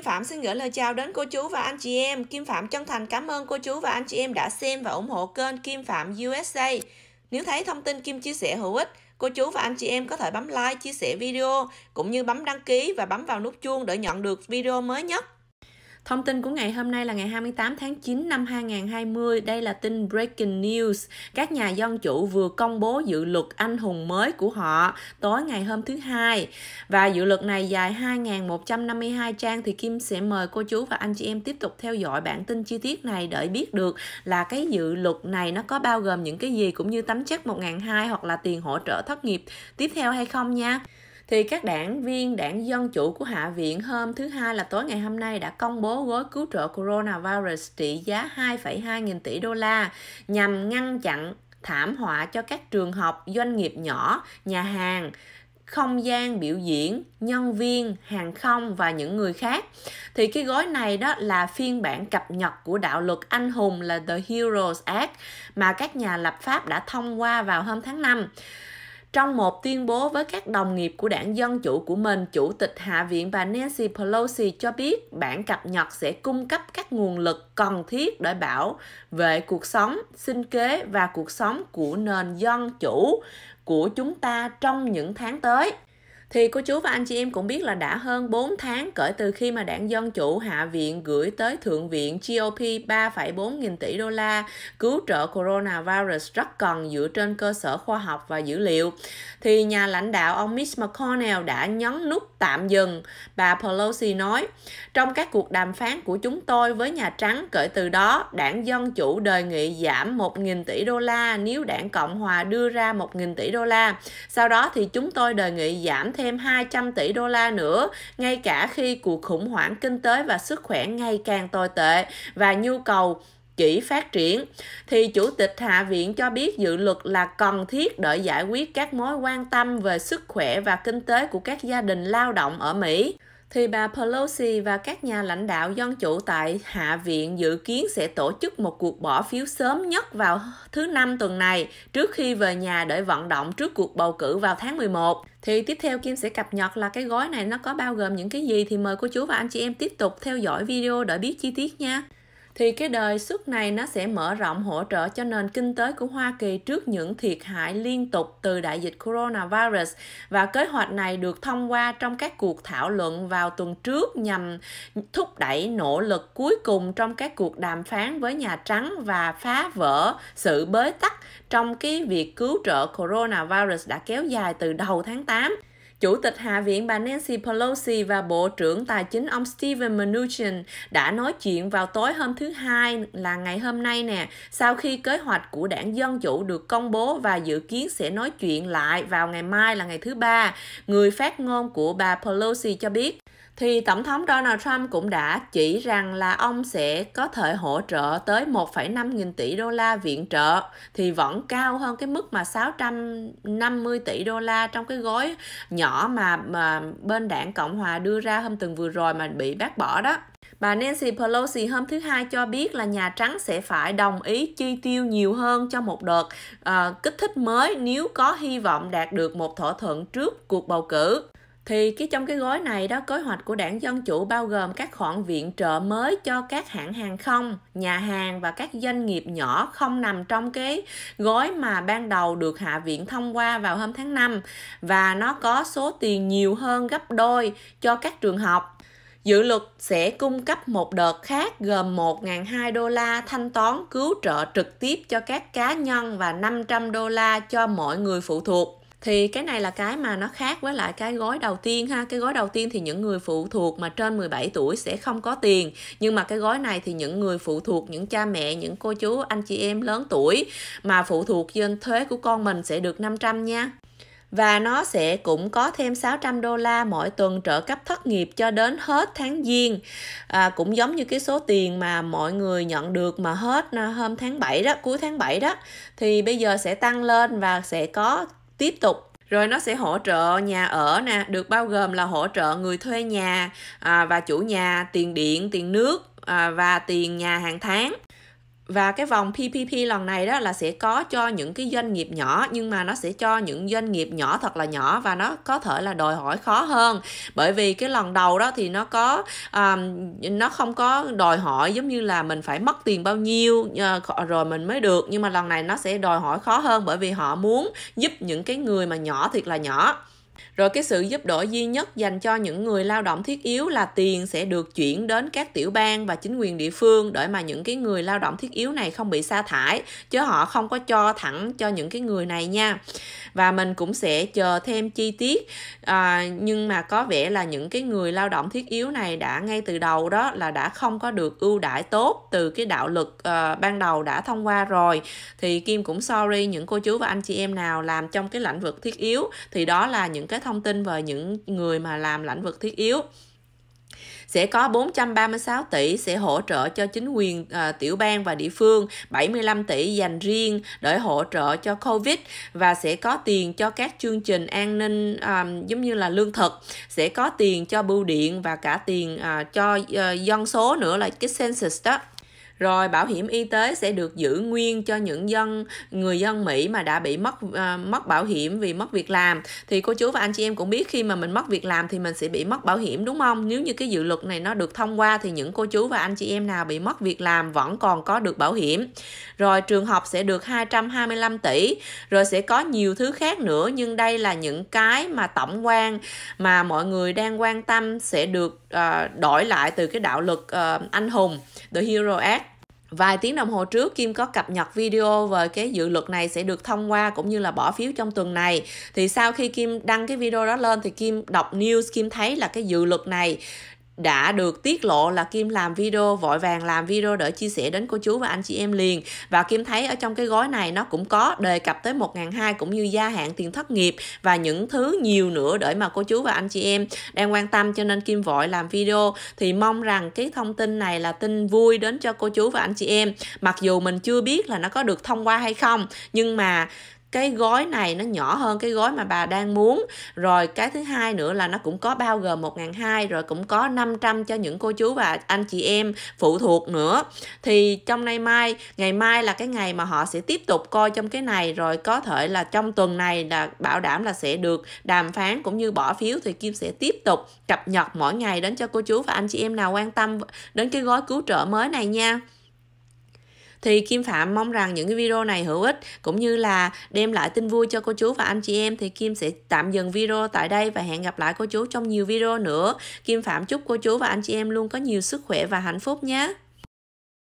Kim Phạm xin gửi lời chào đến cô chú và anh chị em. Kim Phạm chân thành cảm ơn cô chú và anh chị em đã xem và ủng hộ kênh Kim Phạm USA. Nếu thấy thông tin Kim chia sẻ hữu ích, cô chú và anh chị em có thể bấm like, chia sẻ video, cũng như bấm đăng ký và bấm vào nút chuông để nhận được video mới nhất. Thông tin của ngày hôm nay là ngày 28 tháng 9 năm 2020. Đây là tin breaking news. Các nhà dân chủ vừa công bố dự luật anh hùng mới của họ tối ngày hôm thứ hai. Và dự luật này dài 2.152 trang thì Kim sẽ mời cô chú và anh chị em tiếp tục theo dõi bản tin chi tiết này để biết được là cái dự luật này nó có bao gồm những cái gì cũng như tấm check 1.200 hoặc là tiền hỗ trợ thất nghiệp tiếp theo hay không nha thì các đảng viên đảng dân chủ của Hạ viện hôm thứ Hai là tối ngày hôm nay đã công bố gói cứu trợ coronavirus trị giá 2,2 nghìn tỷ đô la nhằm ngăn chặn thảm họa cho các trường học, doanh nghiệp nhỏ, nhà hàng, không gian biểu diễn, nhân viên, hàng không và những người khác. Thì cái gói này đó là phiên bản cập nhật của đạo luật anh hùng là The Heroes Act mà các nhà lập pháp đã thông qua vào hôm tháng 5. Trong một tuyên bố với các đồng nghiệp của đảng Dân Chủ của mình, Chủ tịch Hạ viện bà Nancy Pelosi cho biết bản cập nhật sẽ cung cấp các nguồn lực cần thiết để bảo vệ cuộc sống, sinh kế và cuộc sống của nền dân chủ của chúng ta trong những tháng tới thì cô chú và anh chị em cũng biết là đã hơn 4 tháng kể từ khi mà đảng Dân Chủ Hạ viện gửi tới Thượng viện GOP 3,4 nghìn tỷ đô la cứu trợ coronavirus rất cần dựa trên cơ sở khoa học và dữ liệu. Thì nhà lãnh đạo ông Mitch McConnell đã nhấn nút tạm dừng, bà Pelosi nói. Trong các cuộc đàm phán của chúng tôi với Nhà Trắng kể từ đó, đảng Dân Chủ đề nghị giảm 1 nghìn tỷ đô la nếu đảng Cộng Hòa đưa ra 1 nghìn tỷ đô la. Sau đó thì chúng tôi đề nghị giảm thêm 200 tỷ đô la nữa, ngay cả khi cuộc khủng hoảng kinh tế và sức khỏe ngày càng tồi tệ và nhu cầu chỉ phát triển thì chủ tịch hạ viện cho biết dự luật là cần thiết để giải quyết các mối quan tâm về sức khỏe và kinh tế của các gia đình lao động ở Mỹ thì bà Pelosi và các nhà lãnh đạo dân chủ tại Hạ viện dự kiến sẽ tổ chức một cuộc bỏ phiếu sớm nhất vào thứ năm tuần này trước khi về nhà để vận động trước cuộc bầu cử vào tháng 11 thì tiếp theo Kim sẽ cập nhật là cái gói này nó có bao gồm những cái gì thì mời cô chú và anh chị em tiếp tục theo dõi video để biết chi tiết nha thì cái đời suất này nó sẽ mở rộng hỗ trợ cho nền kinh tế của Hoa Kỳ trước những thiệt hại liên tục từ đại dịch coronavirus và kế hoạch này được thông qua trong các cuộc thảo luận vào tuần trước nhằm thúc đẩy nỗ lực cuối cùng trong các cuộc đàm phán với Nhà Trắng và phá vỡ sự bế tắc trong cái việc cứu trợ coronavirus đã kéo dài từ đầu tháng 8. Chủ tịch Hạ viện bà Nancy Pelosi và Bộ trưởng Tài chính ông Steven Mnuchin đã nói chuyện vào tối hôm thứ Hai là ngày hôm nay nè, sau khi kế hoạch của đảng Dân Chủ được công bố và dự kiến sẽ nói chuyện lại vào ngày mai là ngày thứ Ba. Người phát ngôn của bà Pelosi cho biết thì Tổng thống Donald Trump cũng đã chỉ rằng là ông sẽ có thể hỗ trợ tới 1,5 nghìn tỷ đô la viện trợ thì vẫn cao hơn cái mức mà 650 tỷ đô la trong cái gói nhỏ mà, mà bên đảng Cộng Hòa đưa ra hôm tuần vừa rồi mà bị bác bỏ đó. Bà Nancy Pelosi hôm thứ Hai cho biết là Nhà Trắng sẽ phải đồng ý chi tiêu nhiều hơn cho một đợt uh, kích thích mới nếu có hy vọng đạt được một thỏa thuận trước cuộc bầu cử thì cái trong cái gói này đó kế hoạch của đảng dân chủ bao gồm các khoản viện trợ mới cho các hãng hàng không nhà hàng và các doanh nghiệp nhỏ không nằm trong cái gói mà ban đầu được hạ viện thông qua vào hôm tháng 5 và nó có số tiền nhiều hơn gấp đôi cho các trường học Dự luật sẽ cung cấp một đợt khác gồm 1.200 đô la thanh toán cứu trợ trực tiếp cho các cá nhân và 500 đô la cho mọi người phụ thuộc thì cái này là cái mà nó khác với lại cái gói đầu tiên ha cái gói đầu tiên thì những người phụ thuộc mà trên 17 tuổi sẽ không có tiền nhưng mà cái gói này thì những người phụ thuộc những cha mẹ những cô chú anh chị em lớn tuổi mà phụ thuộc trên thuế của con mình sẽ được 500 nha và nó sẽ cũng có thêm 600 đô la mỗi tuần trợ cấp thất nghiệp cho đến hết tháng Giêng. À, cũng giống như cái số tiền mà mọi người nhận được mà hết à, hôm tháng 7 đó, cuối tháng 7 đó thì bây giờ sẽ tăng lên và sẽ có tiếp tục rồi nó sẽ hỗ trợ nhà ở nè được bao gồm là hỗ trợ người thuê nhà à, và chủ nhà tiền điện tiền nước à, và tiền nhà hàng tháng và cái vòng PPP lần này đó là sẽ có cho những cái doanh nghiệp nhỏ nhưng mà nó sẽ cho những doanh nghiệp nhỏ thật là nhỏ và nó có thể là đòi hỏi khó hơn bởi vì cái lần đầu đó thì nó có um, nó không có đòi hỏi giống như là mình phải mất tiền bao nhiêu ờ, rồi mình mới được nhưng mà lần này nó sẽ đòi hỏi khó hơn bởi vì họ muốn giúp những cái người mà nhỏ thiệt là nhỏ rồi cái sự giúp đỡ duy nhất dành cho những người lao động thiết yếu là tiền sẽ được chuyển đến các tiểu bang và chính quyền địa phương để mà những cái người lao động thiết yếu này không bị sa thải chứ họ không có cho thẳng cho những cái người này nha. Và mình cũng sẽ chờ thêm chi tiết à, nhưng mà có vẻ là những cái người lao động thiết yếu này đã ngay từ đầu đó là đã không có được ưu đãi tốt từ cái đạo luật uh, ờ, ban đầu đã thông qua rồi thì Kim cũng sorry những cô chú và anh chị em nào làm trong cái lĩnh vực thiết yếu thì đó là những cái thông tin về những người mà làm lĩnh vực thiết yếu sẽ có 436 tỷ sẽ hỗ trợ cho chính quyền à, tiểu bang và địa phương, 75 tỷ dành riêng để hỗ trợ cho Covid và sẽ có tiền cho các chương trình an ninh à, giống như là lương thực, sẽ có tiền cho bưu điện và cả tiền à, cho à, dân số nữa là cái census đó rồi bảo hiểm y tế sẽ được giữ nguyên cho những dân người dân Mỹ mà đã bị mất ờ, mất bảo hiểm vì mất việc làm thì cô chú và anh chị em cũng biết khi mà mình mất việc làm thì mình sẽ bị mất bảo hiểm đúng không nếu như cái dự luật này nó được thông qua thì những cô chú và anh chị em nào bị mất việc làm vẫn còn có được bảo hiểm rồi trường học sẽ được 225 tỷ rồi sẽ có nhiều thứ khác nữa nhưng đây là những cái mà tổng quan mà mọi người đang quan tâm sẽ được uh, đổi lại từ cái đạo luật uh, anh hùng The Hero Act Vài tiếng đồng hồ trước Kim có cập nhật video về cái dự luật này sẽ được thông qua cũng như là bỏ phiếu trong tuần này. Thì sau khi Kim đăng cái video đó lên thì Kim đọc news Kim thấy là cái dự luật này đã được tiết lộ là Kim làm video vội vàng làm video để chia sẻ đến cô chú và anh chị em liền và Kim thấy ở trong cái gói này nó cũng có đề cập tới 1.200 cũng như gia hạn tiền thất nghiệp và những thứ nhiều nữa để mà cô chú và anh chị em đang quan tâm cho nên Kim vội làm video thì mong rằng cái thông tin này là tin vui đến cho cô chú và anh chị em mặc dù mình chưa biết là nó có được thông qua hay không nhưng mà cái gói này nó nhỏ hơn cái gói mà bà đang muốn rồi cái thứ hai nữa là nó cũng có bao gồm 1.200 rồi cũng có 500 cho những cô chú và anh chị em phụ thuộc nữa thì trong nay mai ngày mai là cái ngày mà họ sẽ tiếp tục coi trong cái này rồi có thể là trong tuần này là bảo đảm là sẽ được đàm phán cũng như bỏ phiếu thì Kim sẽ tiếp tục cập nhật mỗi ngày đến cho cô chú và anh chị em nào quan tâm đến cái gói cứu trợ mới này nha thì Kim Phạm mong rằng những cái video này hữu ích cũng như là đem lại tin vui cho cô chú và anh chị em thì Kim sẽ tạm dừng video tại đây và hẹn gặp lại cô chú trong nhiều video nữa. Kim Phạm chúc cô chú và anh chị em luôn có nhiều sức khỏe và hạnh phúc nhé.